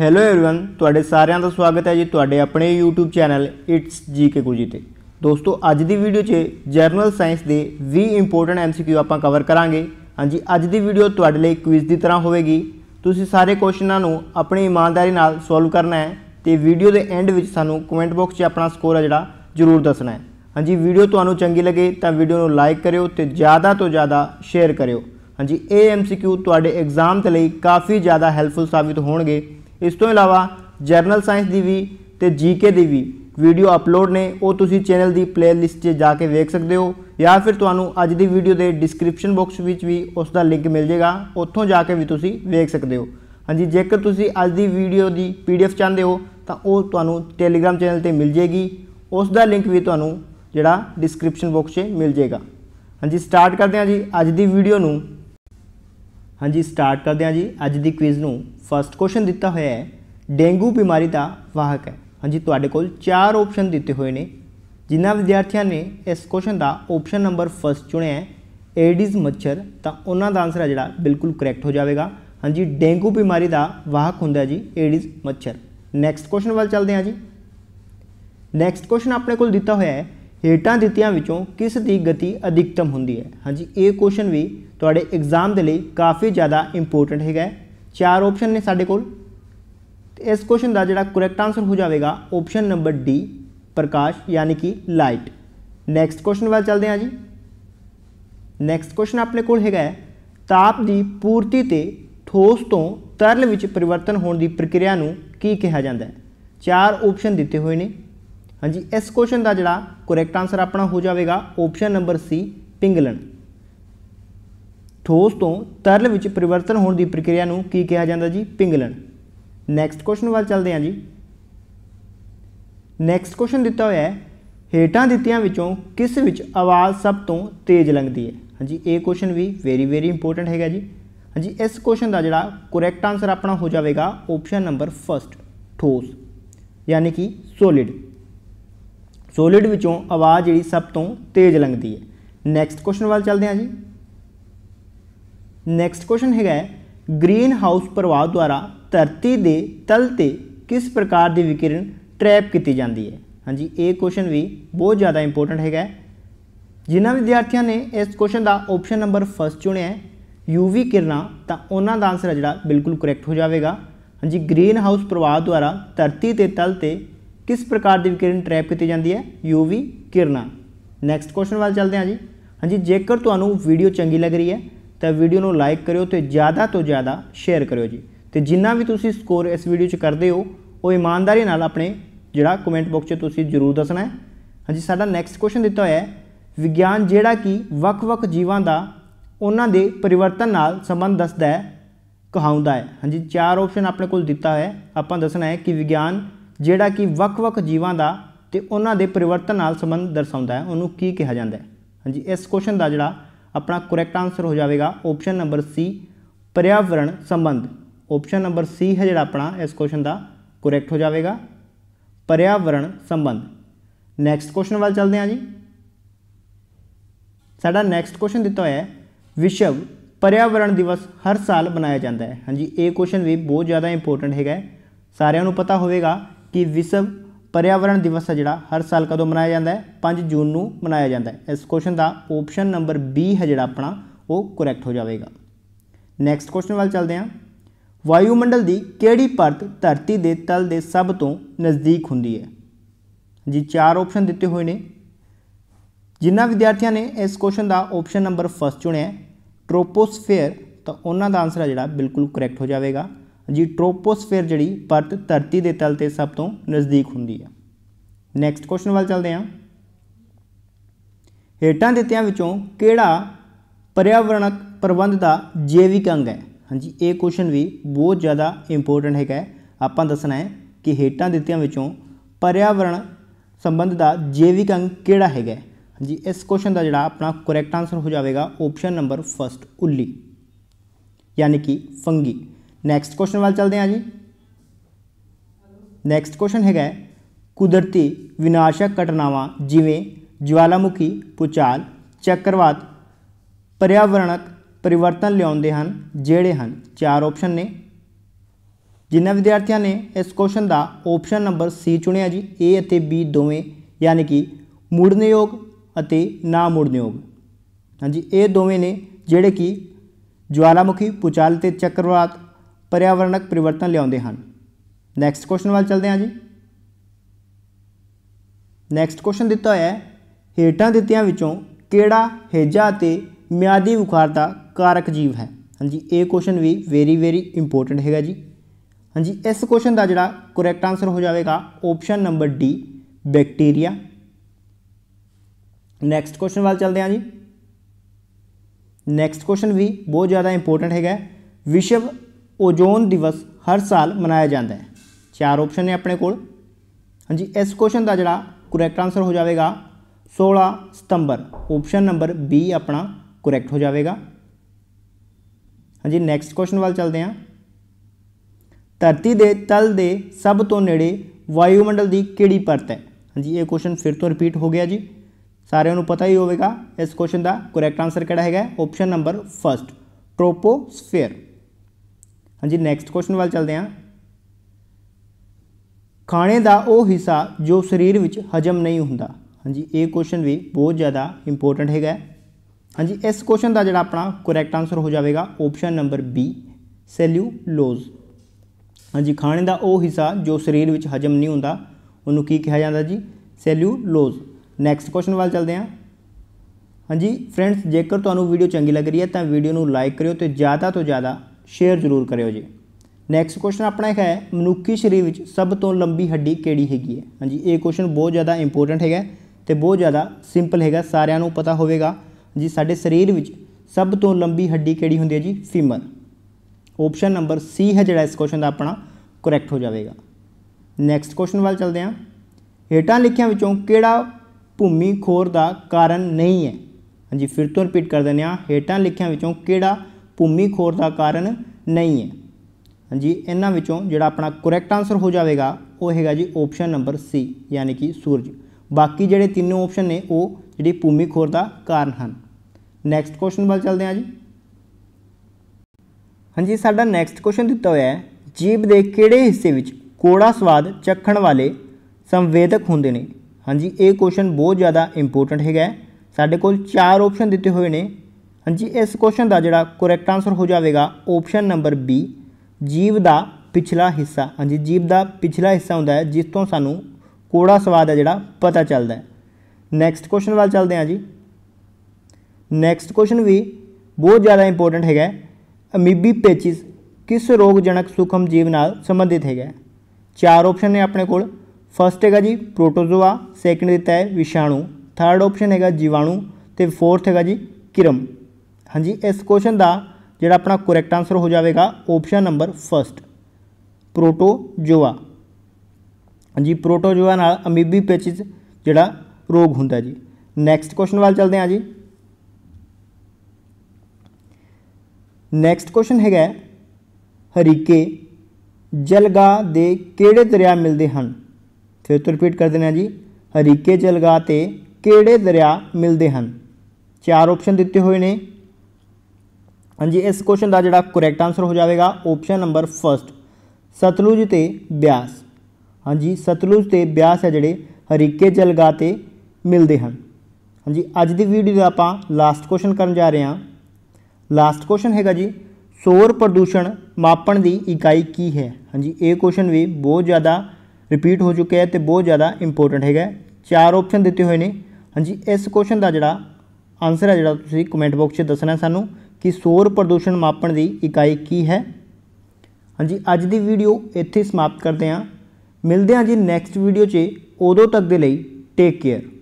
hello everyone ਤੁਹਾਡੇ ਸਾਰਿਆਂ ਦਾ ਸਵਾਗਤ ਹੈ ਜੀ ਤੁਹਾਡੇ ਆਪਣੇ YouTube channel it's GK Guruji ਤੇ ਦੋਸਤੋ ਅੱਜ ਦੀ ਵੀਡੀਓ 'ਚ ਜਨਰਲ ਸਾਇੰਸ ਦੇ 20 ਇੰਪੋਰਟੈਂਟ MCQ ਆਪਾਂ ਕਵਰ ਕਰਾਂਗੇ ਹਾਂਜੀ ਅੱਜ ਦੀ ਵੀਡੀਓ ਤੁਹਾਡੇ ਲਈ ਕੁਇਜ਼ ਦੀ ਤਰ੍ਹਾਂ ਹੋਵੇਗੀ ਤੁਸੀਂ ਸਾਰੇ ਕੁਐਸਚਨਾਂ ਨੂੰ ਆਪਣੀ ਇਮਾਨਦਾਰੀ ਨਾਲ ਸੋਲਵ ਕਰਨਾ ਹੈ ਤੇ ਵੀਡੀਓ ਦੇ ਐਂਡ ਵਿੱਚ ਸਾਨੂੰ ਕਮੈਂਟ ਬਾਕਸ 'ਚ ਆਪਣਾ ਸਕੋਰ ਹੈ ਜਿਹੜਾ ਜ਼ਰੂਰ ਦੱਸਣਾ ਹੈ ਹਾਂਜੀ ਵੀਡੀਓ ਤੁਹਾਨੂੰ ਚੰਗੀ ਲੱਗੇ ਤਾਂ ਵੀਡੀਓ ਨੂੰ ਲਾਈਕ ਕਰਿਓ ਤੇ ਜ਼ਿਆਦਾ ਤੋਂ ਜ਼ਿਆਦਾ ਸ਼ੇਅਰ ਕਰਿਓ ਹਾਂਜੀ ਇਹ MCQ ਤੁਹਾਡੇ ਐਗਜ਼ਾਮ ਦੇ ਲਈ ਕਾਫੀ ਜ਼ਿਆਦਾ ਹੈਲਪਫੁਲ ਸਾਬਿਤ ਹੋਣਗੇ ਇਸ ਤੋਂ ਇਲਾਵਾ ਜਰਨਲ ਸਾਇੰਸ ਦੀ ਵੀ ਤੇ ਜੀਕੇ ਦੀ ਵੀ ਵੀਡੀਓ ਅਪਲੋਡ ਨੇ ਉਹ ਤੁਸੀਂ ਚੈਨਲ ਦੀ ਪਲੇਲਿਸਟ 'ਚ ਜਾ ਕੇ ਵੇਖ ਸਕਦੇ ਹੋ ਜਾਂ ਫਿਰ ਤੁਹਾਨੂੰ ਅੱਜ ਦੀ ਵੀਡੀਓ ਦੇ ਡਿਸਕ੍ਰਿਪਸ਼ਨ ਬਾਕਸ ਵਿੱਚ ਵੀ ਉਸ ਦਾ ਲਿੰਕ ਮਿਲ ਜਾਏਗਾ ਉੱਥੋਂ ਜਾ ਕੇ ਵੀ ਤੁਸੀਂ ਵੇਖ ਸਕਦੇ ਹੋ ਹਾਂਜੀ ਜੇਕਰ ਤੁਸੀਂ ਅੱਜ ਦੀ ਵੀਡੀਓ ਦੀ ਪੀਡੀਐਫ ਚਾਹੁੰਦੇ ਹੋ ਤਾਂ ਉਹ ਤੁਹਾਨੂੰ ਟੈਲੀਗ੍ਰam ਚੈਨਲ ਤੇ ਮਿਲ ਜੇਗੀ ਉਸ ਦਾ ਲਿੰਕ ਵੀ ਤੁਹਾਨੂੰ ਜਿਹੜਾ ਡਿਸਕ੍ਰਿਪਸ਼ਨ ਬਾਕਸ 'ਚ ਮਿਲ ਜੇਗਾ ਹਾਂਜੀ ਸਟਾਰਟ ਕਰਦੇ ਹਾਂ ਜੀ ਅੱਜ ਦੀ ਵੀਡੀਓ ਨੂੰ ਹਾਂਜੀ ਸਟਾਰਟ ਕਰਦੇ ਹਾਂ ਜੀ ਅੱਜ ਦੀ ਕੁਇਜ਼ ਨੂੰ ਫਰਸਟ ਕੁਐਸਚਨ ਦਿੱਤਾ ਹੋਇਆ ਹੈ ਡੇਂਗੂ ਬਿਮਾਰੀ ਦਾ ਵਾਹਕ ਹੈ ਹਾਂਜੀ ਤੁਹਾਡੇ ਕੋਲ ਚਾਰ ਆਪਸ਼ਨ ਦਿੱਤੇ ਹੋਏ ਨੇ ਜਿਨ੍ਹਾਂ ਵਿਦਿਆਰਥੀਆਂ ਨੇ ਇਸ ਕੁਐਸਚਨ ਦਾ ਆਪਸ਼ਨ ਨੰਬਰ ਫਰਸਟ ਚੁਣਿਆ ਹੈ ਏਡੀਜ਼ ਮੱਛਰ ਤਾਂ ਉਹਨਾਂ ਦਾ ਆਨਸਰ ਹੈ ਜਿਹੜਾ ਬਿਲਕੁਲ ਕਰੈਕਟ ਹੋ ਜਾਵੇਗਾ ਹਾਂਜੀ ਡੇਂਗੂ ਬਿਮਾਰੀ ਦਾ ਵਾਹਕ ਹੁੰਦਾ ਜੀ ਏਡੀਜ਼ ਮੱਛਰ ਨੈਕਸਟ ਕੁਐਸਚਨ ਵੱਲ ਚੱਲਦੇ ਹਾਂ ਜੀ ਨੈਕਸਟ ਕੁਐਸਚਨ ਆਪਣੇ ਕੋਲ ਦਿੱਤਾ ਹੋਇਆ ਹੈ ਹੇਟਾਂ ਦਿੱਤੀਆਂ ਵਿੱਚੋਂ ਕਿਸ ਦੀ ਗਤੀ ਅਧਿਕਤਮ ਹੁੰਦੀ ਹੈ ਹਾਂਜੀ ਇਹ ਕੁਐਸਚਨ ਵੀ ਤੁਹਾਡੇ ਐਗਜ਼ਾਮ ਦੇ ਲਈ ਕਾਫੀ ਜ਼ਿਆਦਾ ਇੰਪੋਰਟੈਂਟ ਹੈਗਾ ਚਾਰ ਆਪਸ਼ਨ ਨੇ ਸਾਡੇ ਕੋਲ ਇਸ ਕੁਐਸਚਨ ਦਾ ਜਿਹੜਾ ਕਰੈਕਟ ਆਨਸਰ ਹੋ ਜਾਵੇਗਾ ਆਪਸ਼ਨ ਨੰਬਰ ਡੀ ਪ੍ਰਕਾਸ਼ ਯਾਨੀ ਕਿ ਲਾਈਟ ਨੈਕਸਟ ਕੁਐਸਚਨ ਵੱਲ ਚੱਲਦੇ ਹਾਂ ਜੀ ਨੈਕਸਟ ਕੁਐਸਚਨ ਆਪਣੇ ਕੋਲ ਹੈਗਾ ਤਾਪ ਦੀ ਪੂਰਤੀ ਤੇ ਠੋਸ ਤੋਂ ਤਰਲ ਵਿੱਚ ਪਰਿਵਰਤਨ ਹੋਣ ਦੀ ਪ੍ਰਕਿਰਿਆ ਨੂੰ ਕੀ ਕਿਹਾ ਜਾਂਦਾ ਹੈ ਚਾਰ ਆਪਸ਼ਨ ਦਿੱਤੇ ਹੋਏ ਨੇ ਹਾਂਜੀ ਇਸ ਕੁਐਸਚਨ ਦਾ ਜਿਹੜਾ ਕਰੈਕਟ ਆਨਸਰ ਆਪਣਾ ਹੋ ਜਾਵੇਗਾ ਆਪਸ਼ਨ ਨੰਬਰ ਸੀ ਪਿੰਗਲਣ ਠੋਸ ਤੋਂ ਤਰਲ ਵਿੱਚ ਪਰਿਵਰਤਨ ਹੋਣ ਦੀ ਪ੍ਰਕਿਰਿਆ ਨੂੰ ਕੀ ਕਿਹਾ ਜਾਂਦਾ ਜੀ ਪਿੰਗਲਣ ਨੈਕਸਟ ਕੁਐਸਚਨ ਵੱਲ ਚੱਲਦੇ ਹਾਂ ਜੀ ਨੈਕਸਟ ਕੁਐਸਚਨ ਦਿੱਤਾ ਹੋਇਆ ਹੈ ਹੇਟਾਂ ਦਿੱਤੀਆਂ ਵਿੱਚੋਂ ਕਿਸ ਵਿੱਚ ਆਵਾਜ਼ ਸਭ ਤੋਂ ਤੇਜ਼ ਲੰਘਦੀ ਹੈ ਹਾਂਜੀ ਇਹ ਕੁਐਸਚਨ ਵੀ ਵੈਰੀ ਵੈਰੀ ਇੰਪੋਰਟੈਂਟ ਹੈਗਾ ਜੀ ਹਾਂਜੀ ਇਸ ਕੁਐਸਚਨ ਦਾ ਜਿਹੜਾ ਕਰੈਕਟ ਆਨਸਰ ਆਪਣਾ ਹੋ ਜਾਵੇਗਾ ਆਪਸ਼ਨ ਨੰਬਰ 1 ਠੋਸ ਯਾਨੀ ਕਿ ਸੋਲਿਡ ਸੋਲਿਡ ਵਿੱਚੋਂ ਆਵਾਜ਼ ਜਿਹੜੀ ਸਭ ਤੋਂ ਤੇਜ਼ ਲੰਘਦੀ ਹੈ ਨੈਕਸਟ ਕੁਐਸਚਨ ਵੱਲ ਚੱਲਦੇ ਹਾਂ ਜੀ ਨੈਕਸਟ ਕੁਐਸਚਨ ਹੈਗਾ ਗ੍ਰੀਨ ਹਾਊਸ ਪ੍ਰਭਾਵ ਦੁਆਰਾ ਧਰਤੀ ਦੇ ਤਲ ਤੇ ਕਿਸ ਪ੍ਰਕਾਰ ਦੀ ਵਿਕਿਰਨ ਟ੍ਰੈਪ ਕੀਤੀ ਜਾਂਦੀ ਹੈ ਹਾਂਜੀ ਇਹ ਕੁਐਸਚਨ ਵੀ ਬਹੁਤ ਜ਼ਿਆਦਾ ਇੰਪੋਰਟੈਂਟ ਹੈਗਾ ਜਿਨ੍ਹਾਂ ਵਿਦਿਆਰਥੀਆਂ ਨੇ ਇਸ ਕੁਐਸਚਨ ਦਾ ਆਪਸ਼ਨ ਨੰਬਰ 1 ਚੁਣਿਆ ਹੈ ਯੂਵੀ ਕਿਰਨਾਂ ਤਾਂ ਉਹਨਾਂ ਦਾ ਆਨਸਰ ਹੈ ਜਿਹੜਾ ਬਿਲਕੁਲ ਕਰੈਕਟ ਹੋ ਜਾਵੇਗਾ ਹਾਂਜੀ ਗ੍ਰੀਨ ਹਾਊਸ ਪ੍ਰਭਾਵ ਦੁਆਰਾ ਧਰਤੀ ਤੇ ਤਲ ਤੇ ਕਿਸ ਪ੍ਰਕਾਰ ਦੀ ਵਿਕਿਰਨ ਟ੍ਰੈਪ ਕੀਤੀ ਜਾਂਦੀ ਹੈ ਯੂਵੀ ਕਿਰਨਾਂ ਨੈਕਸਟ ਕੁਐਸਚਨ ਵੱਲ ਚੱਲਦੇ ਹਾਂ ਜੀ ਹਾਂਜੀ ਜੇਕਰ ਤੁਹਾਨੂੰ ਵੀਡੀਓ ਚੰਗੀ ਲੱਗ ਰਹੀ ਹੈ ਤਾਂ ਵੀਡੀਓ ਨੂੰ ਲਾਈਕ ਕਰਿਓ ਤੇ ਜ਼ਿਆਦਾ ਤੋਂ ਜ਼ਿਆਦਾ ਸ਼ੇਅਰ ਕਰਿਓ ਜੀ ਤੇ ਜਿੰਨਾ ਵੀ ਤੁਸੀਂ ਸਕੋਰ ਇਸ ਵੀਡੀਓ 'ਚ ਕਰਦੇ ਹੋ ਉਹ ਇਮਾਨਦਾਰੀ ਨਾਲ ਆਪਣੇ ਜਿਹੜਾ ਕਮੈਂਟ ਬਾਕਸ 'ਚ ਤੁਸੀਂ ਜ਼ਰੂਰ ਦੱਸਣਾ ਹੈ ਹਾਂਜੀ ਸਾਡਾ ਨੈਕਸਟ ਕੁਐਸਚਨ ਦਿੱਤਾ ਹੋਇਆ ਹੈ ਵਿਗਿਆਨ ਜਿਹੜਾ ਕਿ ਵੱਖ-ਵੱਖ ਜੀਵਾਂ ਦਾ ਉਹਨਾਂ ਦੇ ਪਰਿਵਰਤਨ ਨਾਲ ਸੰਬੰਧ ਦੱਸਦਾ ਹੈ ਕਹਾਉਂਦਾ ਹੈ ਹਾਂਜੀ ਚਾਰ ਆਪਸ਼ਨ ਆਪਣੇ ਕੋਲ ਦਿੱਤਾ ਹੈ ਆਪਾਂ ਦੱਸਣਾ ਹੈ ਕਿ ਵਿਗਿਆਨ ਜਿਹੜਾ ਕਿ ਵੱਖ-ਵੱਖ ਜੀਵਾਂ ਦਾ ਤੇ ਉਹਨਾਂ ਦੇ ਪਰਿਵਰਤਨ ਨਾਲ ਸੰਬੰਧ ਦਰਸਾਉਂਦਾ ਹੈ ਉਹਨੂੰ ਕੀ ਕਿਹਾ ਜਾਂਦਾ ਹੈ ਹਾਂਜੀ ਇਸ ਕੁਐਸਚਨ ਦਾ ਜਿਹੜਾ ਆਪਣਾ ਕਰੈਕਟ ਆਨਸਰ ਹੋ ਜਾਵੇਗਾ ਆਪਸ਼ਨ ਨੰਬਰ ਸੀ ਪਰਿਆਵਰਣ ਸੰਬੰਧ ਆਪਸ਼ਨ ਨੰਬਰ ਸੀ ਹੈ ਜਿਹੜਾ ਆਪਣਾ ਇਸ ਕੁਐਸਚਨ ਦਾ ਕਰੈਕਟ ਹੋ ਜਾਵੇਗਾ ਪਰਿਆਵਰਣ ਸੰਬੰਧ ਨੈਕਸਟ ਕੁਐਸਚਨ ਵੱਲ ਚੱਲਦੇ ਹਾਂ ਜੀ ਸਾਡਾ ਨੈਕਸਟ ਕੁਐਸਚਨ ਦਿੱਤਾ ਹੋਇਆ ਹੈ ਵਿਸ਼ਵ ਪਰਿਆਵਰਣ ਦਿਵਸ ਹਰ ਸਾਲ ਮਨਾਇਆ ਜਾਂਦਾ ਹੈ ਹਾਂਜੀ ਇਹ ਕੁਐਸਚਨ ਵੀ ਬਹੁਤ ਜ਼ਿਆਦਾ ਇੰਪੋਰਟੈਂਟ ਹੈਗਾ ਸਾਰਿਆਂ ਨੂੰ ਪਤਾ ਹੋਵੇਗਾ ਕਿ ਵਿਸ਼ਵ ਪਰਿਆਵਰਣ ਦਿਵਸ ਹੈ ਜਿਹੜਾ ਹਰ ਸਾਲ ਕਦੋਂ ਮਨਾਇਆ ਜਾਂਦਾ ਹੈ 5 ਜੂਨ ਨੂੰ ਮਨਾਇਆ ਜਾਂਦਾ ਹੈ ਇਸ ਕੁਐਸਚਨ ਦਾ ਆਪਸ਼ਨ ਨੰਬਰ B ਹੈ ਜਿਹੜਾ ਆਪਣਾ ਉਹ ਕਰੈਕਟ ਹੋ ਜਾਵੇਗਾ ਨੈਕਸਟ ਕੁਐਸਚਨ ਵੱਲ ਚੱਲਦੇ ਹਾਂ ਵਾਯੂਮੰਡਲ ਦੀ ਕਿਹੜੀ ਪਰਤ ਧਰਤੀ ਦੇ ਤਲ ਦੇ ਸਭ ਤੋਂ ਨਜ਼ਦੀਕ ਹੁੰਦੀ ਹੈ ਜੀ ਚਾਰ ਆਪਸ਼ਨ ਦਿੱਤੇ ਹੋਏ ਨੇ ਜਿਨ੍ਹਾਂ ਵਿਦਿਆਰਥੀਆਂ ਨੇ ਇਸ ਕੁਐਸਚਨ ਦਾ ਆਪਸ਼ਨ ਨੰਬਰ 1 ਚੁਣਿਆ ਟ੍ਰੋਪੋਸਫੇਅਰ ਤਾਂ ਉਹਨਾਂ ਦਾ ਆਨਸਰ ਹੈ ਜਿਹੜਾ ਬਿਲਕੁਲ ਕਰੈਕਟ ਹੋ ਜਾਵੇਗਾ ਜੀ ਟ੍ਰੋਪੋਸਫੇਅਰ ਜਿਹੜੀ ਪਰਤ ਧਰਤੀ ਦੇ ਤਲ ਤੇ ਸਭ ਤੋਂ ਨਜ਼ਦੀਕ ਹੁੰਦੀ ਹੈ ਨੈਕਸਟ ਕੁਐਸਚਨ ਵੱਲ ਚੱਲਦੇ ਹਾਂ ਹੇਠਾਂ ਦਿੱਤਿਆਂ ਵਿੱਚੋਂ ਕਿਹੜਾ ਪਰਿਆਵਰਣਕ ਪ੍ਰਬੰਧ ਦਾ ਜੈਵਿਕ ਅੰਗ ਹੈ ਹਾਂਜੀ ਇਹ ਕੁਐਸਚਨ ਵੀ ਬਹੁਤ ਜ਼ਿਆਦਾ ਇੰਪੋਰਟੈਂਟ ਹੈਗਾ ਆਪਾਂ ਦੱਸਣਾ ਹੈ ਕਿ ਹੇਠਾਂ ਦਿੱਤਿਆਂ ਵਿੱਚੋਂ ਪਰਿਆਵਰਣ ਸੰਬੰਧ ਦਾ ਜੈਵਿਕ ਅੰਗ ਕਿਹੜਾ ਹੈਗਾ ਹਾਂਜੀ ਇਸ ਕੁਐਸਚਨ ਦਾ ਜਿਹੜਾ ਆਪਣਾ ਕਰੈਕਟ ਆਨਸਰ ਹੋ ਜਾਵੇਗਾ ਆਪਸ਼ਨ ਨੰਬਰ 1 ਉੱਲੀ ਯਾਨੀ ਕਿ ਫੰਗੀ ਨੈਕਸਟ ਕੁਐਸਚਨ ਵੱਲ ਚੱਲਦੇ ਹਾਂ ਜੀ ਨੈਕਸਟ ਕੁਐਸਚਨ ਹੈਗਾ ਕੁਦਰਤੀ ਵਿਨਾਸ਼ਕ ਘਟਨਾਵਾਂ ਜਿਵੇਂ ਜਵਾਲਾਮੁਖੀ ਪੁਚਾਲ ਚੱਕਰਵਾਤ ਪਰਿਆਵਰਣਕ ਪਰਿਵਰਤਨ ਲਿਆਉਂਦੇ ਹਨ ਜਿਹੜੇ ਹਨ ਚਾਰ ਆਪਸ਼ਨ ਨੇ ਜਿਨ੍ਹਾਂ ਵਿਦਿਆਰਥੀਆਂ ਨੇ ਇਸ ਕੁਐਸਚਨ ਦਾ ਆਪਸ਼ਨ ਨੰਬਰ ਸੀ ਚੁਣਿਆ ਜੀ A ਅਤੇ B ਦੋਵੇਂ ਯਾਨੀ ਕਿ ਮੁੜਨਯੋਗ ਅਤੇ ਨਾ ਮੁੜਨਯੋਗ ਹਾਂਜੀ ਇਹ ਦੋਵੇਂ ਨੇ ਜਿਹੜੇ ਕਿ ਜਵਾਲਾਮੁਖੀ ਪੁਚਾਲ ਤੇ ਚੱਕਰਵਾਤ ਪਰਿਆਵਰਣਕ ਪਰਿਵਰਤਨ ਲਿਆਉਂਦੇ ਹਨ ਨੈਕਸਟ ਕੁਐਸਚਨ ਵੱਲ ਚਲਦੇ ਹਾਂ ਜੀ ਨੈਕਸਟ ਕੁਐਸਚਨ ਦਿੱਤਾ ਹੋਇਆ ਹੈ ਹੇਠਾਂ ਦਿੱਤਿਆਂ ਵਿੱਚੋਂ ਕਿਹੜਾ ਹੇਜਾ ਅਤੇ ਮਿਆਦੀ ਬੁਖਾਰ ਦਾ ਕਾਰਕ ਜੀਵ ਹੈ ਹਾਂਜੀ ਇਹ ਕੁਐਸਚਨ ਵੀ ਵੈਰੀ ਵੈਰੀ ਇੰਪੋਰਟੈਂਟ ਹੈਗਾ ਜੀ ਹਾਂਜੀ ਇਸ ਕੁਐਸਚਨ ਦਾ ਜਿਹੜਾ ਕਰੈਕਟ ਆਨਸਰ ਹੋ ਜਾਵੇਗਾ option number D bacteria next question ਵੱਲ ਚਲਦੇ ਹਾਂ ਜੀ ਨੈਕਸਟ ਕੁਐਸਚਨ ਵੀ ਬਹੁਤ ਜ਼ਿਆਦਾ ਇੰਪੋਰਟੈਂਟ ਹੈਗਾ ਵਿਸ਼ਵ ਓਜ਼ੋਨ ਦਿਵਸ ਹਰ ਸਾਲ ਮਨਾਇਆ ਜਾਂਦਾ ਹੈ ਚਾਰ ਆਪਸ਼ਨ ਨੇ ਆਪਣੇ ਕੋਲ ਹਾਂਜੀ ਇਸ ਕੁਐਸਚਨ ਦਾ ਜਿਹੜਾ ਕਰੈਕਟ ਆਨਸਰ ਹੋ ਜਾਵੇਗਾ 16 ਸਤੰਬਰ ਆਪਸ਼ਨ ਨੰਬਰ B ਆਪਣਾ ਕਰੈਕਟ ਹੋ ਜਾਵੇਗਾ ਹਾਂਜੀ ਨੈਕਸਟ ਕੁਐਸਚਨ ਵੱਲ ਚੱਲਦੇ ਹਾਂ ਧਰਤੀ ਦੇ ਤਲ ਦੇ ਸਭ ਤੋਂ ਨੇੜੇ ਵਾਯੂਮੰਡਲ ਦੀ ਕਿਹੜੀ ਪਰਤ ਹੈ ਹਾਂਜੀ ਇਹ ਕੁਐਸਚਨ ਫਿਰ ਤੋਂ ਰਿਪੀਟ ਹੋ ਗਿਆ ਜੀ ਸਾਰਿਆਂ ਨੂੰ ਪਤਾ ਹੀ ਹੋਵੇਗਾ ਇਸ ਕੁਐਸਚਨ ਦਾ ਕਰੈਕਟ ਆਨਸਰ ਕਿਹੜਾ ਹੈਗਾ ਆਪਸ਼ਨ ਨੰਬਰ 1 ਟ੍ਰੋਪੋਸਫੀਅਰ ਹਾਂਜੀ ਨੈਕਸਟ ਕੁਐਸਚਨ ਵੱਲ ਚੱਲਦੇ ਹਾਂ ਖਾਣੇ ਦਾ ਉਹ ਹਿੱਸਾ ਜੋ ਸਰੀਰ ਵਿੱਚ ਹਜਮ ਨਹੀਂ ਹੁੰਦਾ ਹਾਂਜੀ ਇਹ ਕੁਐਸਚਨ ਵੀ ਬਹੁਤ ਜ਼ਿਆਦਾ ਇੰਪੋਰਟੈਂਟ ਹੈਗਾ ਹਾਂਜੀ ਇਸ ਕੁਐਸਚਨ ਦਾ ਜਿਹੜਾ ਆਪਣਾ ਕਰੈਕਟ ਆਨਸਰ ਹੋ ਜਾਵੇਗਾ ਆਪਸ਼ਨ ਨੰਬਰ ਬੀ ਸੈਲੂਲੋਸ ਹਾਂਜੀ ਖਾਣੇ ਦਾ ਉਹ ਹਿੱਸਾ ਜੋ ਸਰੀਰ ਵਿੱਚ ਹਜਮ ਨਹੀਂ ਹੁੰਦਾ ਉਹਨੂੰ ਕੀ ਕਿਹਾ ਜਾਂਦਾ ਜੀ ਸੈਲੂਲੋਸ ਨੈਕਸਟ ਕੁਐਸਚਨ ਵੱਲ ਚੱਲਦੇ ਹਾਂ ਹਾਂਜੀ ਫਰੈਂਡਸ ਜੇਕਰ ਤੁਹਾਨੂੰ ਵੀਡੀਓ ਚੰਗੀ ਲੱਗ ਰਹੀ ਹੈ ਤਾਂ ਵੀਡੀਓ ਨੂੰ ਲਾਈਕ ਕਰਿਓ ਤੇ ਜ਼ਿਆਦਾ ਤੋਂ ਜ਼ਿਆਦਾ ਸ਼ੇਅਰ ਜ਼ਰੂਰ ਕਰਿਓ ਜੀ ਨੈਕਸਟ ਕੁਐਸਚਨ ਆਪਣਾ ਹੈ ਮਨੁੱਖੀ ਸਰੀਰ ਵਿੱਚ ਸਭ ਤੋਂ ਲੰਬੀ ਹੱਡੀ ਕਿਹੜੀ ਹੈਗੀ ਹੈ ਹਾਂਜੀ ਇਹ ਕੁਐਸਚਨ ਬਹੁਤ ਜ਼ਿਆਦਾ ਇੰਪੋਰਟੈਂਟ ਹੈਗਾ ਤੇ ਬਹੁਤ ਜ਼ਿਆਦਾ ਸਿੰਪਲ ਹੈਗਾ ਸਾਰਿਆਂ ਨੂੰ ਪਤਾ ਹੋਵੇਗਾ ਜੀ ਸਾਡੇ ਸਰੀਰ ਵਿੱਚ ਸਭ ਤੋਂ ਲੰਬੀ ਹੱਡੀ ਕਿਹੜੀ ਹੁੰਦੀ ਹੈ ਜੀ ਫੀਮਰ ਆਪਸ਼ਨ ਨੰਬਰ ਸੀ ਹੈ ਜਿਹੜਾ ਇਸ ਕੁਐਸਚਨ ਦਾ ਆਪਣਾ ਕਰੈਕਟ ਹੋ ਜਾਵੇਗਾ ਨੈਕਸਟ ਕੁਐਸਚਨ ਵੱਲ ਚੱਲਦੇ ਹਾਂ ਹੇਟਾਂ ਲਿਖਿਆਂ ਵਿੱਚੋਂ ਕਿਹੜਾ ਭੂਮੀ ਖੋਰ ਦਾ ਕਾਰਨ ਨਹੀਂ ਹੈ ਹਾਂਜੀ ਫਿਰ ਤੋਂ ਰਿਪੀਟ ਕਰ ਦਿੰਦੇ ਹਾਂ ਹੇਟਾਂ ਲਿਖਿਆਂ ਵਿੱਚੋਂ ਕਿਹੜਾ ਭੂਮੀ ਖੋਰ ਦਾ ਕਾਰਨ ਨਹੀਂ ਹੈ ਹਾਂਜੀ ਇਹਨਾਂ ਵਿੱਚੋਂ ਜਿਹੜਾ ਆਪਣਾ ਕਰੈਕਟ ਆਨਸਰ ਹੋ ਜਾਵੇਗਾ ਉਹ ਹੈਗਾ ਜੀ ਆਪਸ਼ਨ ਨੰਬਰ ਸੀ ਯਾਨੀ ਕਿ ਸੂਰਜ ਬਾਕੀ ਜਿਹੜੇ ਤਿੰਨੋਂ ਆਪਸ਼ਨ ਨੇ ਉਹ ਜਿਹੜੀ ਭੂਮੀ ਖੋਰ ਦਾ ਕਾਰਨ ਹਨ ਨੈਕਸਟ ਕੁਐਸਚਨ ਵੱਲ ਚੱਲਦੇ ਹਾਂ ਜੀ ਹਾਂਜੀ ਸਾਡਾ ਨੈਕਸਟ ਕੁਐਸਚਨ ਦਿੱਤਾ ਹੋਇਆ ਹੈ ਜੀਬ ਦੇ ਕਿਹੜੇ ਹਿੱਸੇ ਵਿੱਚ ਕੋੜਾ ਸਵਾਦ ਚੱਖਣ ਵਾਲੇ ਸੰਵੇਦਕ ਹੁੰਦੇ ਨੇ ਹਾਂਜੀ ਇਹ ਕੁਐਸਚਨ ਬਹੁਤ ਜ਼ਿਆਦਾ ਇੰਪੋਰਟੈਂਟ ਹੈਗਾ ਸਾਡੇ ਕੋਲ ਚਾਰ ਆਪਸ਼ਨ ਦਿੱਤੇ ਹੋਏ ਨੇ ਹਾਂਜੀ ਇਸ ਕੁਐਸਚਨ ਦਾ ਜਿਹੜਾ ਕਰੈਕਟ ਆਨਸਰ ਹੋ ਜਾਵੇਗਾ ਆਪਸ਼ਨ ਨੰਬਰ ਬੀ ਜੀਵ ਦਾ ਪਿਛਲਾ ਹਿੱਸਾ ਹਾਂਜੀ ਜੀਵ ਦਾ ਪਿਛਲਾ ਹਿੱਸਾ ਹੁੰਦਾ ਹੈ ਜਿਸ ਤੋਂ ਸਾਨੂੰ ਕੋੜਾ ਸਵਾਦ ਹੈ ਜਿਹੜਾ ਪਤਾ ਚੱਲਦਾ ਹੈ ਨੈਕਸਟ ਕੁਐਸਚਨ ਵੱਲ ਚੱਲਦੇ ਹਾਂ ਜੀ ਨੈਕਸਟ ਕੁਐਸਚਨ ਵੀ ਬਹੁਤ ਜ਼ਿਆਦਾ ਇੰਪੋਰਟੈਂਟ ਹੈਗਾ ਅਮੀਬੀ ਪੇਚਿਸ ਕਿਸ ਰੋਗਜਨਕ ਸੂਖਮ ਜੀਵ ਨਾਲ ਸੰਬੰਧਿਤ ਹੈਗਾ ਚਾਰ ਆਪਸ਼ਨ ਨੇ ਆਪਣੇ ਕੋਲ ਫਰਸਟ ਹੈਗਾ ਜੀ ਪ੍ਰੋਟੋਜ਼ੋਆ ਸੈਕੰਡ ਦਿੱਤਾ ਹੈ ਵਿਸ਼ਾਣੂ ਥਰਡ ਆਪਸ਼ਨ ਹੈਗਾ ਜੀਵਾਣੂ ਤੇ ਫੋਰਥ ਹੈਗਾ ਜੀ ਕਿਰਮ ਹਾਂਜੀ ਇਸ ਕੁਐਸਚਨ ਦਾ ਜਿਹੜਾ ਆਪਣਾ ਕਰੈਕਟ ਆਨਸਰ ਹੋ ਜਾਵੇਗਾ ਆਪਸ਼ਨ ਨੰਬਰ 1 ਪ੍ਰੋਟੋਜੋਆ ਹਾਂਜੀ ਪ੍ਰੋਟੋਜੋਆ ਨਾਲ ਅਮੀਬੀ ਪੈਚਿਸ ਜਿਹੜਾ ਰੋਗ ਹੁੰਦਾ ਜੀ ਨੈਕਸਟ ਕੁਐਸਚਨ ਵੱਲ ਚੱਲਦੇ ਹਾਂ ਜੀ ਨੈਕਸਟ ਕੁਐਸਚਨ ਹੈਗਾ ਹਰੀਕੇ ਜਲਗਾ ਦੇ ਕਿਹੜੇ ਦਰਿਆ ਮਿਲਦੇ ਹਨ ਫਿਰ ਤੋਂ ਰਿਪੀਟ ਕਰ ਹਾਂ ਜੀ ਹਰੀਕੇ ਜਲਗਾ ਤੇ ਕਿਹੜੇ ਦਰਿਆ ਮਿਲਦੇ ਹਨ ਚਾਰ ਆਪਸ਼ਨ ਦਿੱਤੇ ਹੋਏ ਨੇ ਹਾਂਜੀ ਇਸ ਕੁਐਸਚਨ ਦਾ ਜਿਹੜਾ ਕਰੈਕਟ ਆਨਸਰ ਹੋ ਜਾਵੇਗਾ ਆਪਸ਼ਨ ਨੰਬਰ 1 ਸਤਲੁਜ ਤੇ ਬਿਆਸ ਹਾਂਜੀ ਸਤਲੁਜ ਤੇ ਬਿਆਸ ਹੈ ਜਿਹੜੇ ਹਰੀਕੇ ਜਲਗਾ ਤੇ ਮਿਲਦੇ ਹਨ ਹਾਂਜੀ ਅੱਜ ਦੀ ਵੀਡੀਓ ਦਾ ਆਪਾਂ ਲਾਸਟ ਕੁਐਸਚਨ ਕਰਨ ਜਾ ਰਹੇ ਹਾਂ ਲਾਸਟ ਕੁਐਸਚਨ ਹੈਗਾ ਜੀ ਸੋਰ ਪ੍ਰਦੂਸ਼ਣ ਮਾਪਣ ਦੀ ਇਕਾਈ ਕੀ ਹੈ ਹਾਂਜੀ ਇਹ ਕੁਐਸਚਨ ਵੀ ਬਹੁਤ ਜ਼ਿਆਦਾ ਰਿਪੀਟ ਹੋ ਚੁੱਕਿਆ ਹੈ ਤੇ ਬਹੁਤ ਜ਼ਿਆਦਾ ਇੰਪੋਰਟੈਂਟ ਹੈਗਾ ਚਾਰ ਆਪਸ਼ਨ ਦਿੱਤੇ ਹੋਏ ਨੇ ਹਾਂਜੀ ਇਸ ਕੁਐਸਚਨ ਦਾ ਜਿਹੜਾ ਆਨਸਰ ਹੈ ਜਿਹੜਾ ਤੁਸੀਂ ਕਮੈਂਟ ਬਾਕਸ 'ਚ ਦੱਸਣਾ ਸਾਨੂੰ ਕਿ ਸ਼ੋਰ ਪ੍ਰਦੂਸ਼ਣ ਮਾਪਣ ਦੀ ਇਕਾਈ ਕੀ ਹੈ ਹਾਂਜੀ ਅੱਜ ਦੀ ਵੀਡੀਓ ਇੱਥੇ ਸਮਾਪਤ ਕਰਦੇ ਹਾਂ ਮਿਲਦੇ ਹਾਂ ਜੀ ਨੈਕਸਟ ਵੀਡੀਓ 'ਚ ਉਦੋਂ ਤੱਕ ਦੇ ਲਈ ਟੇਕ ਕੇਅਰ